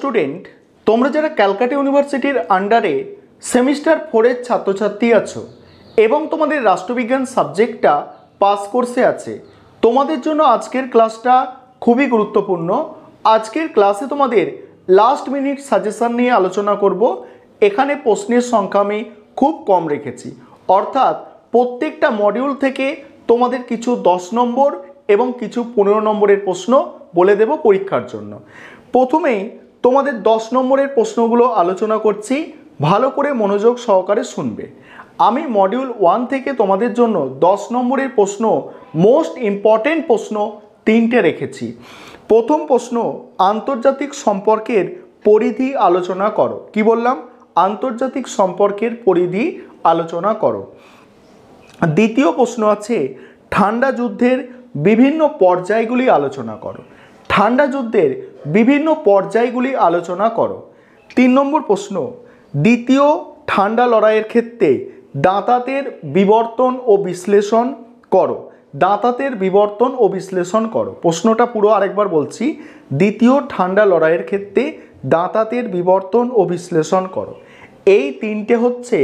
student তোমরা যারা ক্যালকাটা ইউনিভার্সিটির আন্ডারে সেমিস্টার ফোরের ছাত্রছাত্রী আছো এবং তোমাদের রাষ্ট্রবিজ্ঞান সাবজেক্টটা পাস কোর্সে আছে তোমাদের জন্য আজকের ক্লাসটা খুবই গুরুত্বপূর্ণ আজকের ক্লাসে তোমাদের লাস্ট মিনিট সাজেশান নিয়ে আলোচনা করব এখানে প্রশ্নের সংখ্যা আমি খুব কম রেখেছি অর্থাৎ প্রত্যেকটা মডিউল থেকে তোমাদের কিছু দশ নম্বর এবং কিছু পনেরো নম্বরের প্রশ্ন বলে দেব পরীক্ষার জন্য প্রথমেই তোমাদের দশ নম্বরের প্রশ্নগুলো আলোচনা করছি ভালো করে মনোযোগ সহকারে শুনবে আমি মডিউল ওয়ান থেকে তোমাদের জন্য দশ নম্বরের প্রশ্ন মোস্ট ইম্পর্টেন্ট প্রশ্ন তিনটে রেখেছি প্রথম প্রশ্ন আন্তর্জাতিক সম্পর্কের পরিধি আলোচনা করো কি বললাম আন্তর্জাতিক সম্পর্কের পরিধি আলোচনা করো দ্বিতীয় প্রশ্ন আছে ঠান্ডা যুদ্ধের বিভিন্ন পর্যায়গুলি আলোচনা করো ঠান্ডা যুদ্ধের বিভিন্ন পর্যায়গুলি আলোচনা করো তিন নম্বর প্রশ্ন দ্বিতীয় ঠান্ডা লড়াইয়ের ক্ষেত্রে দাঁতাতের বিবর্তন ও বিশ্লেষণ করো দাঁতাতের বিবর্তন ও বিশ্লেষণ করো প্রশ্নটা পুরো আরেকবার বলছি দ্বিতীয় ঠান্ডা লড়াইয়ের ক্ষেত্রে দাঁতাতের বিবর্তন ও বিশ্লেষণ করো এই তিনটে হচ্ছে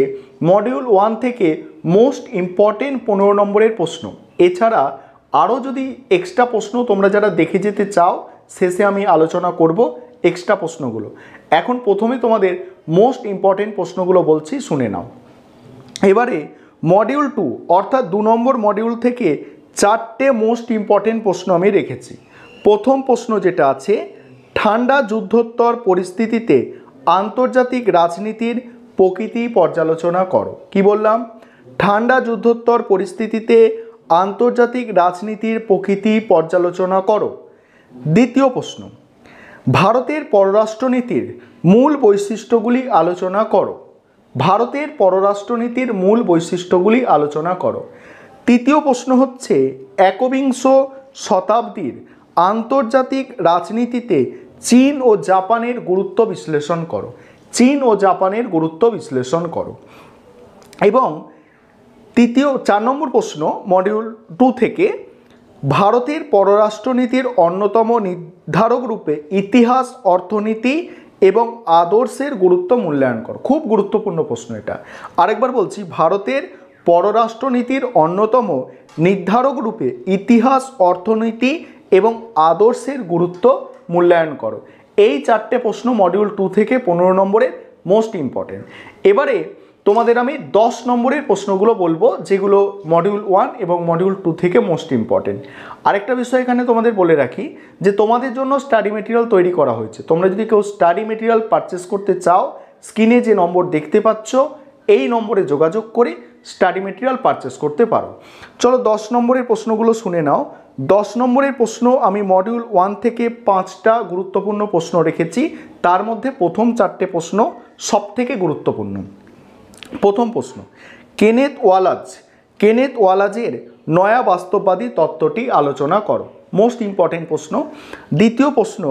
মডিউল ওয়ান থেকে মোস্ট ইম্পর্টেন্ট পনেরো নম্বরের প্রশ্ন এছাড়া আরও যদি এক্সট্রা প্রশ্ন তোমরা যারা দেখে যেতে চাও শেষে আমি আলোচনা করব এক্সট্রা প্রশ্নগুলো এখন প্রথমে তোমাদের মোস্ট ইম্পর্টেন্ট প্রশ্নগুলো বলছি শুনে নাও এবারে মডিউল টু অর্থাৎ দু নম্বর মডিউল থেকে চারটে মোস্ট ইম্পর্টেন্ট প্রশ্ন আমি রেখেছি প্রথম প্রশ্ন যেটা আছে ঠান্ডা যুদ্ধোত্তর পরিস্থিতিতে আন্তর্জাতিক রাজনীতির প্রকৃতি পর্যালোচনা করো কি বললাম ঠান্ডা যুদ্ধোত্তর পরিস্থিতিতে আন্তর্জাতিক রাজনীতির প্রকৃতি পর্যালোচনা করো দ্বিতীয় প্রশ্ন ভারতের পররাষ্ট্রনীতির মূল বৈশিষ্ট্যগুলি আলোচনা করো ভারতের পররাষ্ট্রনীতির মূল বৈশিষ্ট্যগুলি আলোচনা করো তৃতীয় প্রশ্ন হচ্ছে একবিংশ শতাব্দীর আন্তর্জাতিক রাজনীতিতে চীন ও জাপানের গুরুত্ব বিশ্লেষণ করো চীন ও জাপানের গুরুত্ব বিশ্লেষণ করো এবং তৃতীয় চার নম্বর প্রশ্ন মডিউল টু থেকে ভারতের পররাষ্ট্রনীতির অন্যতম নির্ধারক রূপে ইতিহাস অর্থনীতি এবং আদর্শের গুরুত্ব মূল্যায়ন কর খুব গুরুত্বপূর্ণ প্রশ্ন এটা আরেকবার বলছি ভারতের পররাষ্ট্রনীতির অন্যতম নির্ধারক রূপে ইতিহাস অর্থনীতি এবং আদর্শের গুরুত্ব মূল্যায়ন করো এই চারটে প্রশ্ন মডিউল টু থেকে পনেরো নম্বরের মোস্ট ইম্পর্টেন্ট এবারে তোমাদের আমি 10 নম্বরের প্রশ্নগুলো বলবো যেগুলো মডিউল ওয়ান এবং মডিউল টু থেকে মোস্ট ইম্পর্টেন্ট আরেকটা বিষয় এখানে তোমাদের বলে রাখি যে তোমাদের জন্য স্টাডি মেটেরিয়াল তৈরি করা হয়েছে তোমরা যদি কেউ স্টাডি মেটেরিয়াল পারচেস করতে চাও স্ক্রিনে যে নম্বর দেখতে পাচ্ছ এই নম্বরে যোগাযোগ করে স্টাডি মেটেরিয়াল পারচেস করতে পারো চলো 10 নম্বরের প্রশ্নগুলো শুনে নাও 10 নম্বরের প্রশ্ন আমি মডিউল ওয়ান থেকে পাঁচটা গুরুত্বপূর্ণ প্রশ্ন রেখেছি তার মধ্যে প্রথম চারটে প্রশ্ন সবথেকে গুরুত্বপূর্ণ প্রথম প্রশ্ন কেনেত ওয়ালাজ কেনেত ওয়ালাজের নয়া বাস্তববাদী তত্ত্বটি আলোচনা করো মোস্ট ইম্পর্টেন্ট প্রশ্ন দ্বিতীয় প্রশ্ন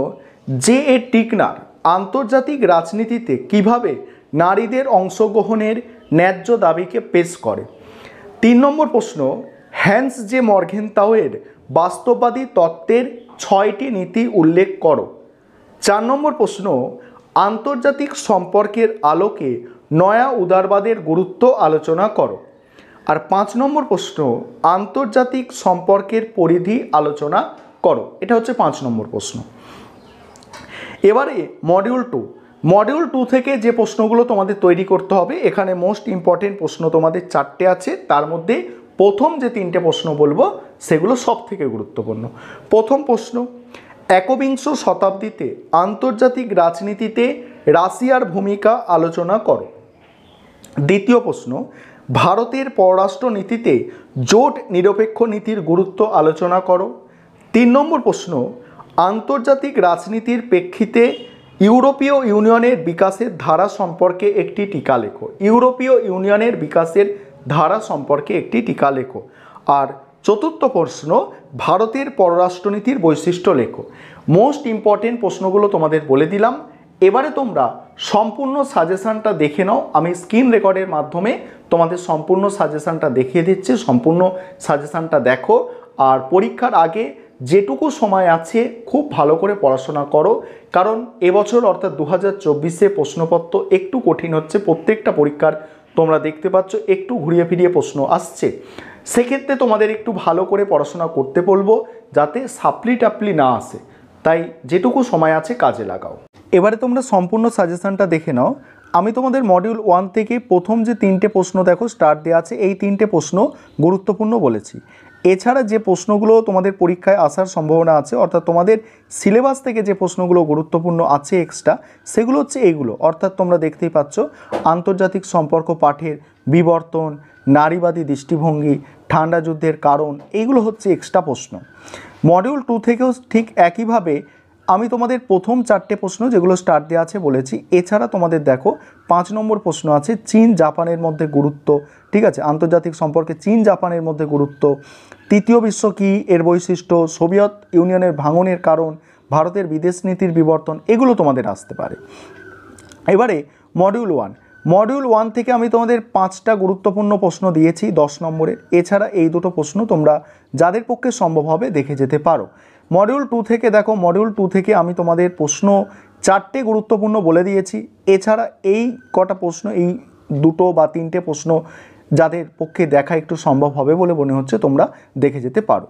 জে এ টিকনার আন্তর্জাতিক রাজনীতিতে কিভাবে নারীদের অংশগ্রহণের ন্যায্য দাবিকে পেশ করে তিন নম্বর প্রশ্ন হ্যান্স জে মর্ঘেনতাওয়ের বাস্তববাদী তত্ত্বের ছয়টি নীতি উল্লেখ করো চার নম্বর প্রশ্ন আন্তর্জাতিক সম্পর্কের আলোকে নয়া উদারবাদের গুরুত্ব আলোচনা করো আর পাঁচ নম্বর প্রশ্ন আন্তর্জাতিক সম্পর্কের পরিধি আলোচনা করো এটা হচ্ছে পাঁচ নম্বর প্রশ্ন এবারে মডিউল টু মডিউল টু থেকে যে প্রশ্নগুলো তোমাদের তৈরি করতে হবে এখানে মোস্ট ইম্পর্টেন্ট প্রশ্ন তোমাদের চারটে আছে তার মধ্যে প্রথম যে তিনটে প্রশ্ন বলবো সেগুলো সব থেকে গুরুত্বপূর্ণ প্রথম প্রশ্ন একবিংশ শতাব্দীতে আন্তর্জাতিক রাজনীতিতে রাশিয়ার ভূমিকা আলোচনা করো দ্বিতীয় প্রশ্ন ভারতের পররাষ্ট্র নীতিতে জোট নিরপেক্ষ নীতির গুরুত্ব আলোচনা করো তিন নম্বর প্রশ্ন আন্তর্জাতিক রাজনীতির প্রেক্ষিতে ইউরোপীয় ইউনিয়নের বিকাশের ধারা সম্পর্কে একটি টিকা লেখো ইউরোপীয় ইউনিয়নের বিকাশের ধারা সম্পর্কে একটি টিকা লেখো আর চতুর্থ প্রশ্ন ভারতের পররাষ্ট্রনীতির বৈশিষ্ট্য লেখো মোস্ট ইম্পর্টেন্ট প্রশ্নগুলো তোমাদের বলে দিলাম এবারে তোমরা সম্পূর্ণ সাজেশানটা দেখে নাও আমি স্ক্রিন রেকর্ডের মাধ্যমে তোমাদের সম্পূর্ণ সাজেশানটা দেখিয়ে দিচ্ছি সম্পূর্ণ সাজেশানটা দেখো আর পরীক্ষার আগে যেটুকু সময় আছে খুব ভালো করে পড়াশোনা করো কারণ এবছর অর্থাৎ দু হাজার চব্বিশে প্রশ্নপত্র একটু কঠিন হচ্ছে প্রত্যেকটা পরীক্ষার তোমরা দেখতে পাচ্ছ একটু ঘুরিয়ে ফিরিয়ে প্রশ্ন আসছে সেক্ষেত্রে তোমাদের একটু ভালো করে পড়াশোনা করতে বলবো যাতে সাপ্লি টাপলি না আসে তাই যেটুকু সময় আছে কাজে লাগাও এবারে তোমরা সম্পূর্ণ সাজেশানটা দেখে নাও আমি তোমাদের মডিউল ওয়ান থেকে প্রথম যে তিনটে প্রশ্ন দেখো স্টার্ট দেওয়া আছে এই তিনটে প্রশ্ন গুরুত্বপূর্ণ বলেছি এছাড়া যে প্রশ্নগুলো তোমাদের পরীক্ষায় আসার সম্ভাবনা আছে অর্থাৎ তোমাদের সিলেবাস থেকে যে প্রশ্নগুলো গুরুত্বপূর্ণ আছে এক্সট্রা সেগুলো হচ্ছে এইগুলো অর্থাৎ তোমরা দেখতেই পাচ্ছ আন্তর্জাতিক সম্পর্ক পাঠের বিবর্তন নারীবাদী দৃষ্টিভঙ্গি ঠান্ডা যুদ্ধের কারণ এইগুলো হচ্ছে এক্সট্রা প্রশ্ন মডিউল টু থেকেও ঠিক একইভাবে আমি তোমাদের প্রথম চারটে প্রশ্ন যেগুলো স্টার্ট দেওয়া আছে বলেছি এছাড়া তোমাদের দেখো পাঁচ নম্বর প্রশ্ন আছে চীন জাপানের মধ্যে গুরুত্ব ঠিক আছে আন্তর্জাতিক সম্পর্কে চীন জাপানের মধ্যে গুরুত্ব তৃতীয় বিশ্ব কি এর বৈশিষ্ট্য সোভিয়েত ইউনিয়নের ভাঙনের কারণ ভারতের বিদেশ নীতির বিবর্তন এগুলো তোমাদের আসতে পারে এবারে মডিউল ওয়ান মডিউল ওয়ান থেকে আমি তোমাদের পাঁচটা গুরুত্বপূর্ণ প্রশ্ন দিয়েছি দশ নম্বরের এছাড়া এই দুটো প্রশ্ন তোমরা যাদের পক্ষে সম্ভব হবে দেখে যেতে পারো মডিউল টু থেকে দেখো মডিউল টু থেকে আমি তোমাদের প্রশ্ন চারটে গুরুত্বপূর্ণ বলে দিয়েছি এছাড়া এই কটা প্রশ্ন এই দুটো বা তিনটে প্রশ্ন যাদের পক্ষে দেখা একটু সম্ভব হবে বলে মনে হচ্ছে তোমরা দেখে যেতে পারো